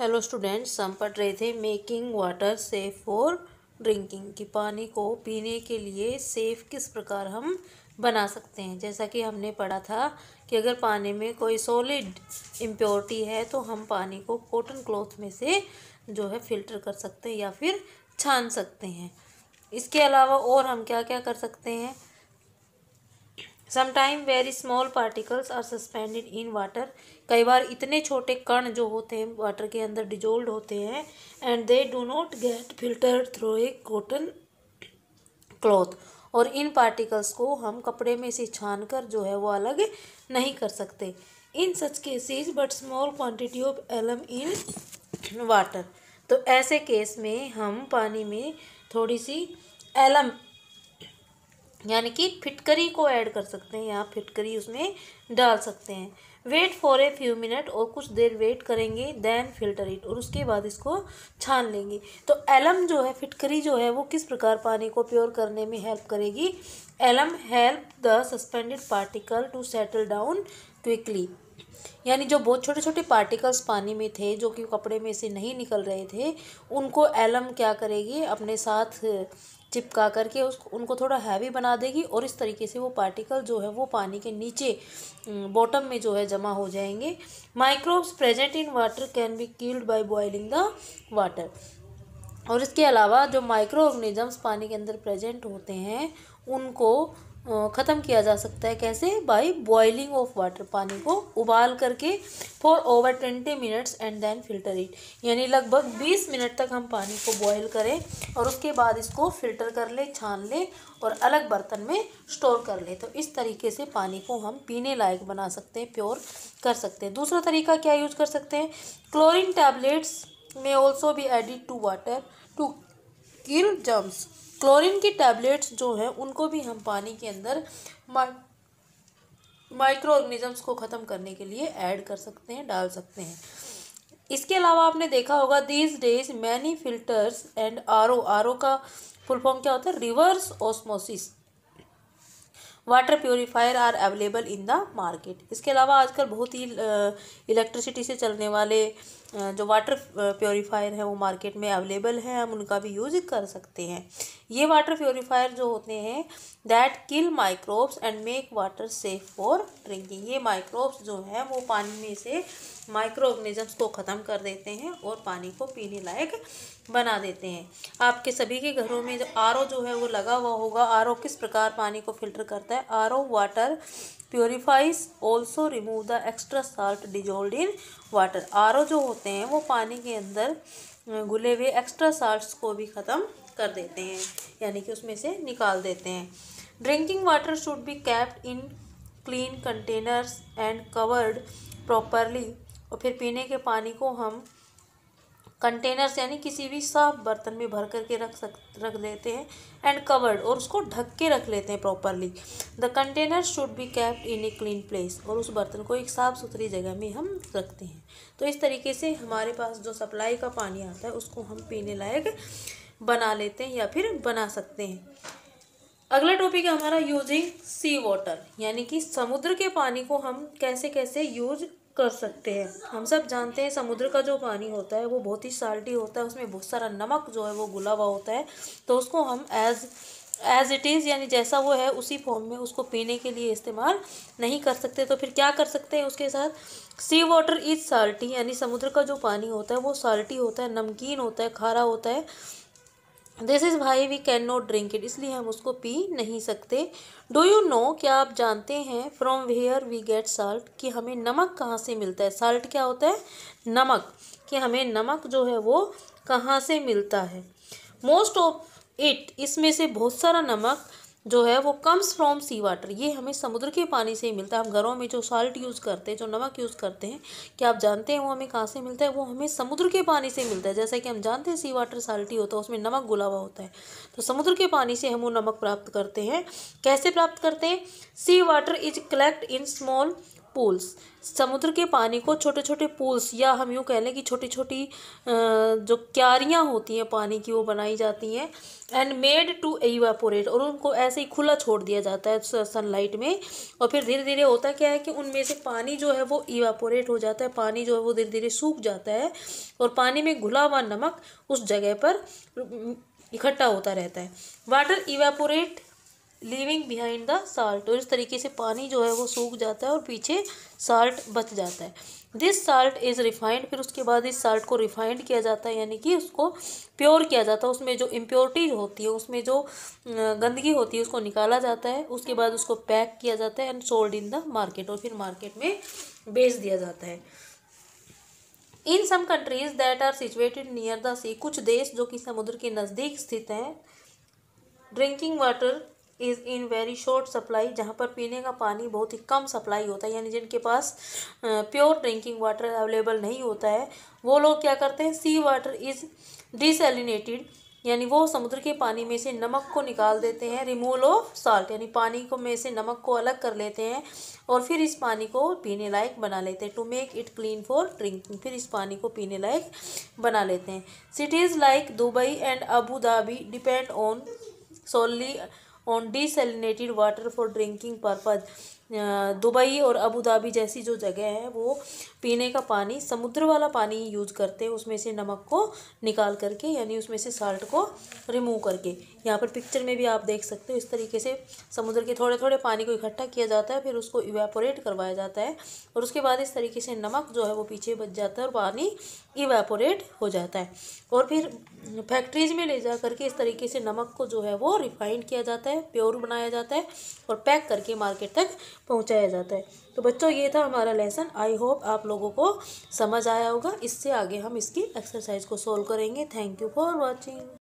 hello students हम पढ़ रहे थे making water safe for drinking कि पानी को पीने के लिए सेफ किस प्रकार हम बना सकते हैं जैसा कि हमने पढ़ा था कि अगर पानी में कोई सॉलिड इम्प्योरिटी है तो हम पानी को कॉटन क्लॉथ में से जो है फिल्टर कर सकते हैं या फिर छान सकते हैं इसके अलावा और हम क्या क्या कर सकते हैं sometime very small particles are suspended in water कई बार इतने छोटे कण जो होते हैं वाटर के अंदर डिजोल्ड होते हैं and they do not get filter through a cotton cloth और इन पार्टिकल्स को हम कपड़े में से छान कर जो है वो अलग नहीं कर सकते in such cases but small quantity of alum in water तो ऐसे केस में हम पानी में थोड़ी सी एलम यानी कि फिटकरी को ऐड कर सकते हैं या फिटकरी उसमें डाल सकते हैं wait for a few minute और कुछ देर वेट करेंगे देन फिल्टर इट और उसके बाद इसको छान लेंगे तो एलम जो है फिटकरी जो है वो किस प्रकार पानी को प्योर करने में हेल्प करेगी alum help the suspended particle to settle down quickly यानी जो बहुत छोटे छोटे पार्टिकल्स पानी में थे जो कि कपड़े में से नहीं निकल रहे थे उनको एलम क्या करेगी अपने साथ चिपका करके उसको उनको थोड़ा हैवी बना देगी और इस तरीके से वो पार्टिकल जो है वो पानी के नीचे बॉटम में जो है जमा हो जाएंगे microbes present in water can be killed by boiling the water और इसके अलावा जो माइक्रो ऑर्गेनिजम्स पानी के अंदर प्रेजेंट होते हैं उनको ख़त्म किया जा सकता है कैसे बाय बॉइलिंग ऑफ वाटर पानी को उबाल करके for over twenty minutes and then filter it यानी लगभग बीस मिनट तक हम पानी को बॉयल करें और उसके बाद इसको फिल्टर कर लें छान लें और अलग बर्तन में स्टोर कर लें तो इस तरीके से पानी को हम पीने लायक बना सकते हैं प्योर कर सकते हैं दूसरा तरीका क्या यूज़ कर सकते हैं क्लोरिन टैबलेट्स में ऑल्सो भी added to water to kill germs chlorine की टैबलेट्स जो हैं उनको भी हम पानी के अंदर माइक्रो ऑर्गेनिजम्स को ख़त्म करने के लिए ऐड कर सकते हैं डाल सकते हैं इसके अलावा आपने देखा होगा these days many filters and R O R O का फुल फॉर्म क्या होता है reverse osmosis water purifier are available in the market इसके अलावा आजकल बहुत ही इलेक्ट्रिसिटी से चलने वाले जो वाटर प्योरीफायर है वो मार्केट में अवेलेबल है हम उनका भी यूज़ कर सकते हैं ये वाटर प्योरीफायर जो होते हैं that kill microbes and make water safe for drinking ये माइक्रोब्स जो हैं वो पानी में से माइक्रो ऑर्गेनिजम्स को ख़त्म कर देते हैं और पानी को पीने लायक बना देते हैं आपके सभी के घरों में जो आर जो है वो लगा हुआ होगा आर किस प्रकार पानी को फिल्टर करता है R water purifiers also remove the extra salt dissolved in water R जो होते हैं वो पानी के अंदर घुले हुए एक्स्ट्रा साल्ट्स को भी ख़त्म कर देते हैं यानी कि उसमें से निकाल देते हैं drinking water should be kept in clean containers and covered properly और फिर पीने के पानी को हम कंटेनर्स यानी किसी भी साफ बर्तन में भर करके रख सक रख देते हैं एंड कवर्ड और उसको ढक के रख लेते हैं properly the container should be kept in a clean place और उस बर्तन को एक साफ़ सुथरी जगह में हम रखते हैं तो इस तरीके से हमारे पास जो सप्लाई का पानी आता है उसको हम पीने लायक बना लेते हैं या फिर बना सकते हैं अगला टॉपिक है हमारा यूजिंग सी वाटर यानी कि समुद्र के पानी को हम कैसे कैसे यूज कर सकते हैं हम सब जानते हैं समुद्र का जो पानी होता है वो बहुत ही साल्टी होता है उसमें बहुत सारा नमक जो है वो घुला हुआ होता है तो उसको हम एज़ एज़ इट इज़ यानी जैसा वो है उसी फॉर्म में उसको पीने के लिए इस्तेमाल नहीं कर सकते तो फिर क्या कर सकते हैं उसके साथ सी वाटर इज़ साल्टी यानी समुद्र का जो पानी होता है वो साल्टी होता है नमकीन होता है खारा होता है this is why we can not drink it इसलिए हम उसको पी नहीं सकते डो यू नो क्या आप जानते हैं from where we get salt कि हमें नमक कहाँ से मिलता है साल्ट क्या होता है नमक कि हमें नमक जो है वो कहाँ से मिलता है मोस्ट ऑफ इट इसमें से बहुत सारा नमक जो है वो कम्स फ्रॉम सी वाटर ये हमें समुद्र के पानी से ही मिलता है हम घरों में जो सॉल्ट यूज़ करते हैं जो नमक यूज़ करते हैं क्या आप जानते हैं वो हमें कहाँ से मिलता है वो हमें समुद्र के पानी से मिलता है जैसा कि हम जानते हैं सी वाटर साल्टी होता है उसमें नमक गुलावा होता है तो समुद्र के पानी से हम वो नमक प्राप्त करते हैं कैसे प्राप्त करते हैं sea water is collect in small pools समुद्र के पानी को छोटे छोटे पूल्स या हम यूँ कह लें कि छोटी छोटी जो क्यारियाँ होती हैं पानी की वो बनाई जाती हैं एंड मेड टू एवेपोरेट और उनको ऐसे ही खुला छोड़ दिया जाता है सनलाइट में और फिर धीरे धीरे होता क्या है कि उनमें से पानी जो है वो इवेपोरेट हो जाता है पानी जो है वो धीरे धीरे सूख जाता है और पानी में घुला हुआ नमक उस जगह पर इकट्ठा होता रहता है water evaporate living behind the salt और इस तरीके से पानी जो है वो सूख जाता है और पीछे साल्ट बच जाता है दिस साल्ट इज़ रिफाइंड फिर उसके बाद इस साल्ट को रिफाइंड किया जाता है यानी कि उसको प्योर किया जाता है उसमें जो इम्प्योरिटी होती है उसमें जो गंदगी होती है उसको निकाला जाता है उसके बाद उसको पैक किया जाता है and sold in the market और फिर मार्केट में बेच दिया जाता है in some countries that are situated near the sea कुछ देश जो कि समुद्र के नज़दीक स्थित हैं drinking water is in very short supply जहाँ पर पीने का पानी बहुत ही कम सप्लाई होता है यानी जिनके पास प्योर ड्रिंकिंग वाटर अवेलेबल नहीं होता है वो लोग क्या करते हैं सी वाटर इज़ डिसलिनेटेड यानी वो समुद्र के पानी में से नमक को निकाल देते हैं रिमूवल ऑफ साल्ट यानी पानी को में से नमक को अलग कर लेते हैं और फिर इस पानी को पीने लायक बना लेते हैं to make it clean for drinking फिर इस पानी को पीने लायक बना लेते हैं cities like Dubai and Abu Dhabi depend on solely on desalinated water for drinking purpose Dubai और अबू धाबी जैसी जो जगह है वो पीने का पानी समुद्र वाला पानी यूज करते हैं उसमें से नमक को निकाल करके यानी उसमें से साल्ट को रिमूव करके यहाँ पर पिक्चर में भी आप देख सकते हो इस तरीके से समुद्र के थोड़े थोड़े पानी को इकट्ठा किया जाता है फिर उसको इवेपोरेट करवाया जाता है और उसके बाद इस तरीके से नमक जो है वो पीछे बच जाता है और पानी इवेपोरेट हो जाता है और फिर फैक्ट्रीज में ले जा करके इस तरीके से नमक को जो है वो रिफाइंड किया जाता है प्योर बनाया जाता है और पैक करके मार्केट तक पहुँचाया जाता है तो बच्चों ये था हमारा लेसन आई होप आप लोगों को समझ आया होगा इससे आगे हम इसकी एक्सरसाइज को सोल्व करेंगे थैंक यू फॉर वॉचिंग